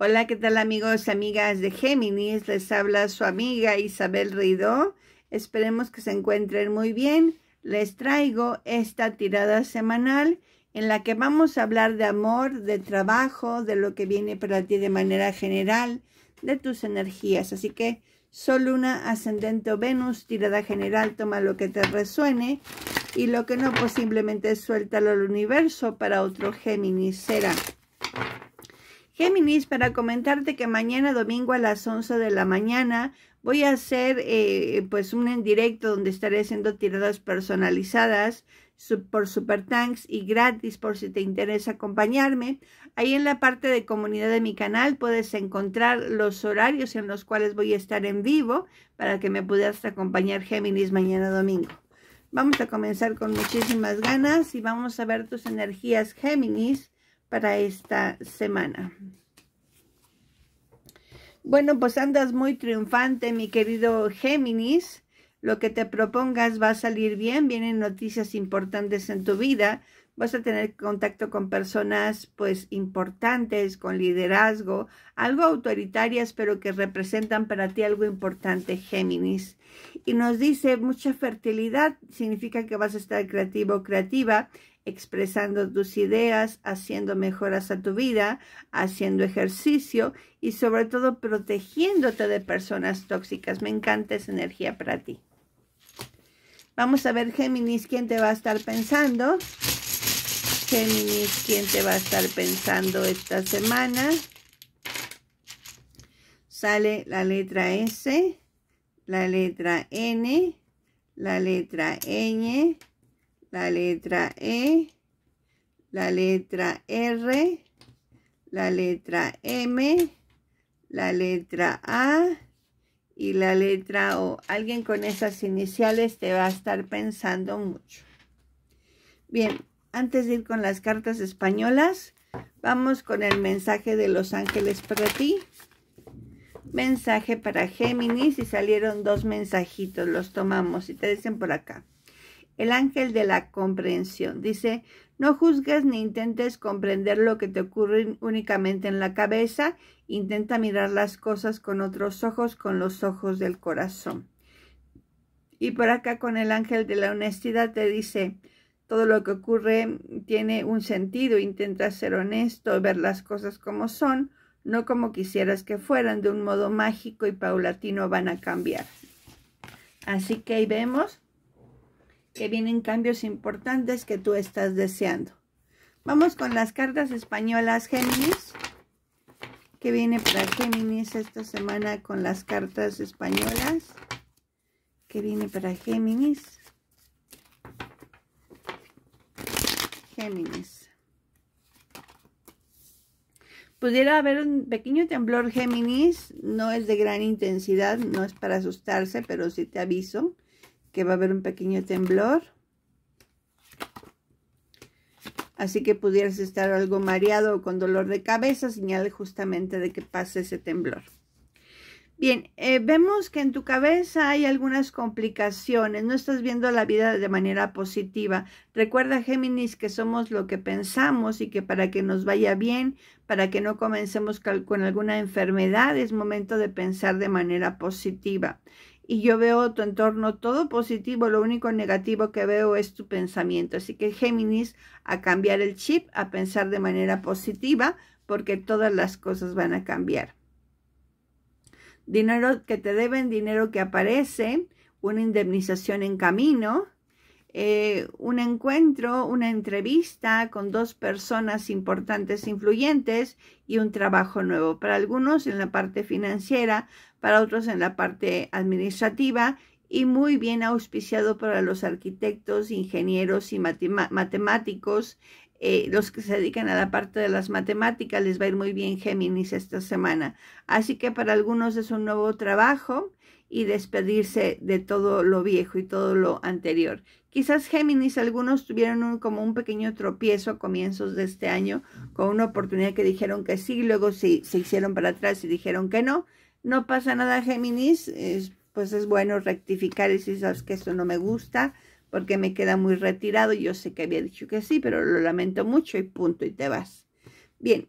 Hola, ¿qué tal amigos, y amigas de Géminis? Les habla su amiga Isabel Ridó. Esperemos que se encuentren muy bien. Les traigo esta tirada semanal en la que vamos a hablar de amor, de trabajo, de lo que viene para ti de manera general, de tus energías. Así que solo una Ascendente o Venus, tirada general, toma lo que te resuene y lo que no, posiblemente pues simplemente suéltalo al universo para otro Géminis. Será. Géminis, para comentarte que mañana domingo a las 11 de la mañana voy a hacer eh, pues un en directo donde estaré haciendo tiradas personalizadas por Super Tanks y gratis por si te interesa acompañarme. Ahí en la parte de comunidad de mi canal puedes encontrar los horarios en los cuales voy a estar en vivo para que me puedas acompañar Géminis mañana domingo. Vamos a comenzar con muchísimas ganas y vamos a ver tus energías Géminis para esta semana. Bueno, pues andas muy triunfante, mi querido Géminis. Lo que te propongas va a salir bien, vienen noticias importantes en tu vida, vas a tener contacto con personas pues importantes, con liderazgo, algo autoritarias, pero que representan para ti algo importante, Géminis. Y nos dice mucha fertilidad, significa que vas a estar creativo, creativa expresando tus ideas, haciendo mejoras a tu vida, haciendo ejercicio y sobre todo protegiéndote de personas tóxicas. Me encanta esa energía para ti. Vamos a ver, Géminis, quién te va a estar pensando. Géminis, quién te va a estar pensando esta semana. Sale la letra S, la letra N, la letra N la letra E, la letra R, la letra M, la letra A y la letra O. Alguien con esas iniciales te va a estar pensando mucho. Bien, antes de ir con las cartas españolas, vamos con el mensaje de los ángeles para ti. Mensaje para Géminis y salieron dos mensajitos, los tomamos y te dicen por acá el ángel de la comprensión. Dice, no juzgues ni intentes comprender lo que te ocurre únicamente en la cabeza, intenta mirar las cosas con otros ojos, con los ojos del corazón. Y por acá con el ángel de la honestidad te dice, todo lo que ocurre tiene un sentido, intenta ser honesto, ver las cosas como son, no como quisieras que fueran, de un modo mágico y paulatino van a cambiar. Así que ahí vemos que vienen cambios importantes que tú estás deseando. Vamos con las cartas españolas Géminis. que viene para Géminis esta semana con las cartas españolas? que viene para Géminis? Géminis. Pudiera haber un pequeño temblor Géminis, no es de gran intensidad, no es para asustarse, pero sí te aviso que va a haber un pequeño temblor. Así que pudieras estar algo mareado o con dolor de cabeza, señale justamente de que pase ese temblor. Bien, eh, vemos que en tu cabeza hay algunas complicaciones, no estás viendo la vida de manera positiva. Recuerda, Géminis, que somos lo que pensamos y que para que nos vaya bien, para que no comencemos con alguna enfermedad, es momento de pensar de manera positiva y yo veo tu entorno todo positivo, lo único negativo que veo es tu pensamiento. Así que Géminis, a cambiar el chip, a pensar de manera positiva, porque todas las cosas van a cambiar. Dinero que te deben, dinero que aparece, una indemnización en camino, eh, un encuentro, una entrevista con dos personas importantes, influyentes y un trabajo nuevo. Para algunos en la parte financiera, para otros en la parte administrativa y muy bien auspiciado para los arquitectos, ingenieros y matemáticos. Eh, los que se dedican a la parte de las matemáticas les va a ir muy bien Géminis esta semana. Así que para algunos es un nuevo trabajo y despedirse de todo lo viejo y todo lo anterior. Quizás Géminis, algunos tuvieron como un pequeño tropiezo a comienzos de este año, con una oportunidad que dijeron que sí, luego sí, se hicieron para atrás y dijeron que no. No pasa nada, Géminis, pues es bueno rectificar y si sabes que esto no me gusta, porque me queda muy retirado, yo sé que había dicho que sí, pero lo lamento mucho y punto, y te vas. Bien,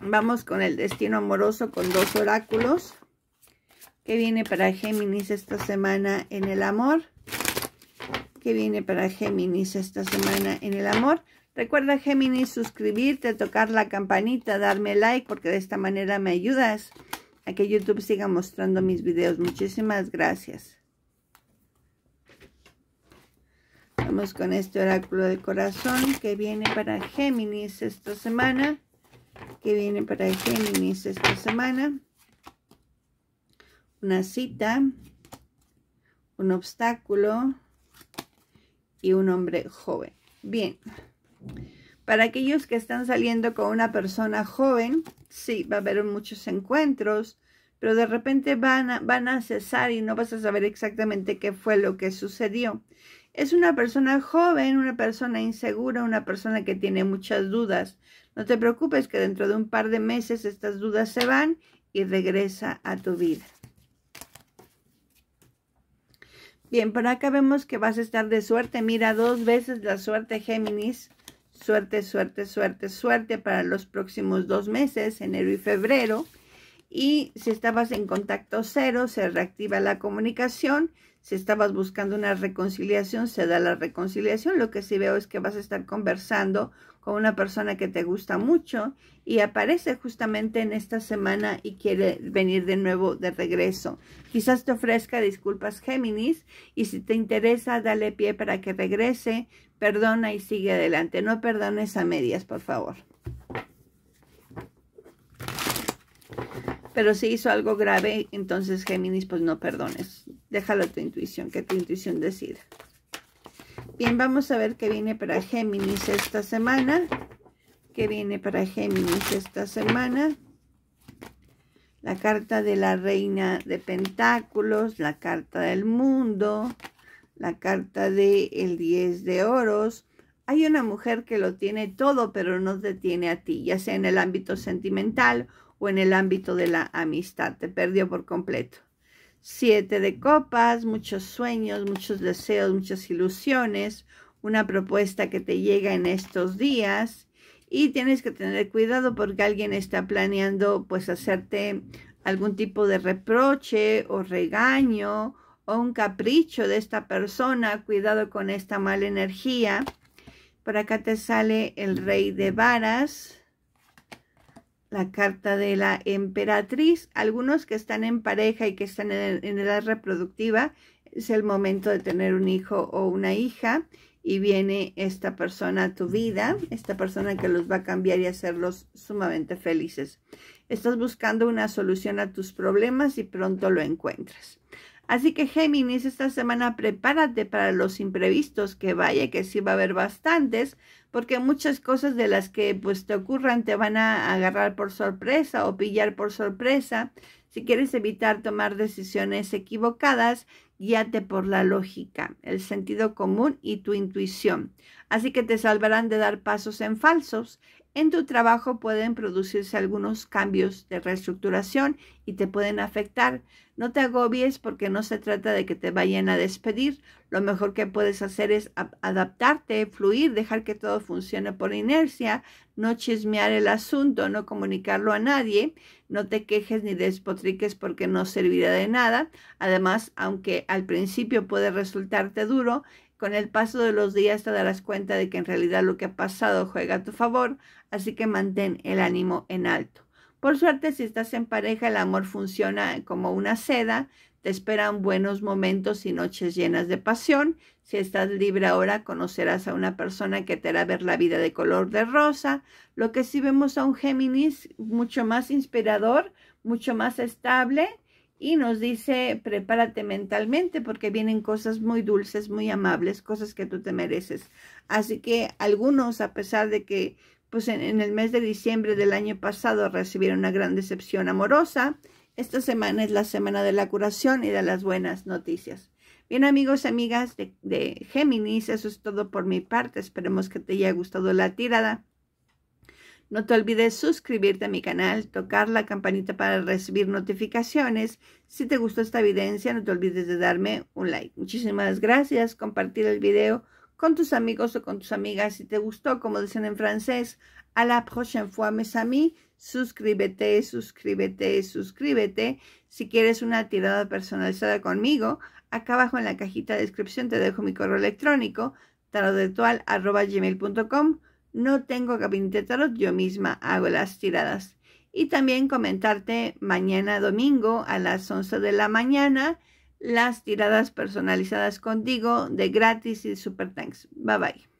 vamos con el destino amoroso con dos oráculos. ¿Qué viene para Géminis esta semana en el amor? ¿Qué viene para Géminis esta semana en el amor? Recuerda, Géminis, suscribirte, tocar la campanita, darme like, porque de esta manera me ayudas a que YouTube siga mostrando mis videos. Muchísimas gracias. Vamos con este oráculo de corazón que viene para Géminis esta semana. Que viene para Géminis esta semana una cita, un obstáculo y un hombre joven. Bien, para aquellos que están saliendo con una persona joven, sí, va a haber muchos encuentros, pero de repente van a, van a cesar y no vas a saber exactamente qué fue lo que sucedió. Es una persona joven, una persona insegura, una persona que tiene muchas dudas. No te preocupes que dentro de un par de meses estas dudas se van y regresa a tu vida. Bien, por acá vemos que vas a estar de suerte. Mira, dos veces la suerte Géminis. Suerte, suerte, suerte, suerte para los próximos dos meses, enero y febrero. Y si estabas en contacto cero, se reactiva la comunicación. Si estabas buscando una reconciliación, se da la reconciliación. Lo que sí veo es que vas a estar conversando con una persona que te gusta mucho y aparece justamente en esta semana y quiere venir de nuevo de regreso. Quizás te ofrezca disculpas Géminis y si te interesa, dale pie para que regrese, perdona y sigue adelante. No perdones a medias, por favor. Pero si hizo algo grave, entonces Géminis, pues no perdones. Déjalo a tu intuición, que tu intuición decida. Bien, vamos a ver qué viene para Géminis esta semana. ¿Qué viene para Géminis esta semana? La carta de la reina de pentáculos, la carta del mundo, la carta de el 10 de oros. Hay una mujer que lo tiene todo, pero no te tiene a ti, ya sea en el ámbito sentimental o en el ámbito de la amistad. Te perdió por completo. Siete de copas, muchos sueños, muchos deseos, muchas ilusiones, una propuesta que te llega en estos días y tienes que tener cuidado porque alguien está planeando pues hacerte algún tipo de reproche o regaño o un capricho de esta persona. Cuidado con esta mala energía. Por acá te sale el rey de varas la carta de la emperatriz. Algunos que están en pareja y que están en, edad reproductiva, es el momento de tener un hijo o una hija y viene esta persona a tu vida, esta persona que los va a cambiar y hacerlos sumamente felices. Estás buscando una solución a tus problemas y pronto lo encuentras. Así que Géminis, esta semana prepárate para los imprevistos, que vaya, que sí va a haber bastantes, porque muchas cosas de las que pues te ocurran te van a agarrar por sorpresa o pillar por sorpresa. Si quieres evitar tomar decisiones equivocadas, guíate por la lógica, el sentido común y tu intuición. Así que te salvarán de dar pasos en falsos en tu trabajo pueden producirse algunos cambios de reestructuración y te pueden afectar. No te agobies porque no se trata de que te vayan a despedir. Lo mejor que puedes hacer es adaptarte, fluir, dejar que todo funcione por inercia, no chismear el asunto, no comunicarlo a nadie, no te quejes ni despotriques porque no servirá de nada. Además, aunque al principio puede resultarte duro, con el paso de los días te darás cuenta de que en realidad lo que ha pasado juega a tu favor, así que mantén el ánimo en alto. Por suerte, si estás en pareja, el amor funciona como una seda, te esperan buenos momentos y noches llenas de pasión. Si estás libre ahora, conocerás a una persona que te hará ver la vida de color de rosa. Lo que sí vemos a un Géminis mucho más inspirador, mucho más estable, y nos dice prepárate mentalmente porque vienen cosas muy dulces, muy amables, cosas que tú te mereces. Así que algunos, a pesar de que pues en, el mes de diciembre del año pasado recibieron una gran decepción amorosa, esta semana es la semana de la curación y de las buenas noticias. Bien amigos, amigas de, de Géminis, eso es todo por mi parte. Esperemos que te haya gustado la tirada. No te olvides suscribirte a mi canal, tocar la campanita para recibir notificaciones. Si te gustó esta evidencia, no te olvides de darme un like. Muchísimas gracias, compartir el video con tus amigos o con tus amigas. Si te gustó, como dicen en francés, a la prochaine fois, mes amis. Suscríbete, suscríbete, suscríbete. Si quieres una tirada personalizada conmigo, acá abajo en la cajita de descripción te dejo mi correo electrónico, tarodetual.com. No tengo gabinete tarot, yo misma hago las tiradas. Y también comentarte mañana domingo a las 11 de la mañana las tiradas personalizadas contigo de gratis y super thanks. Bye bye.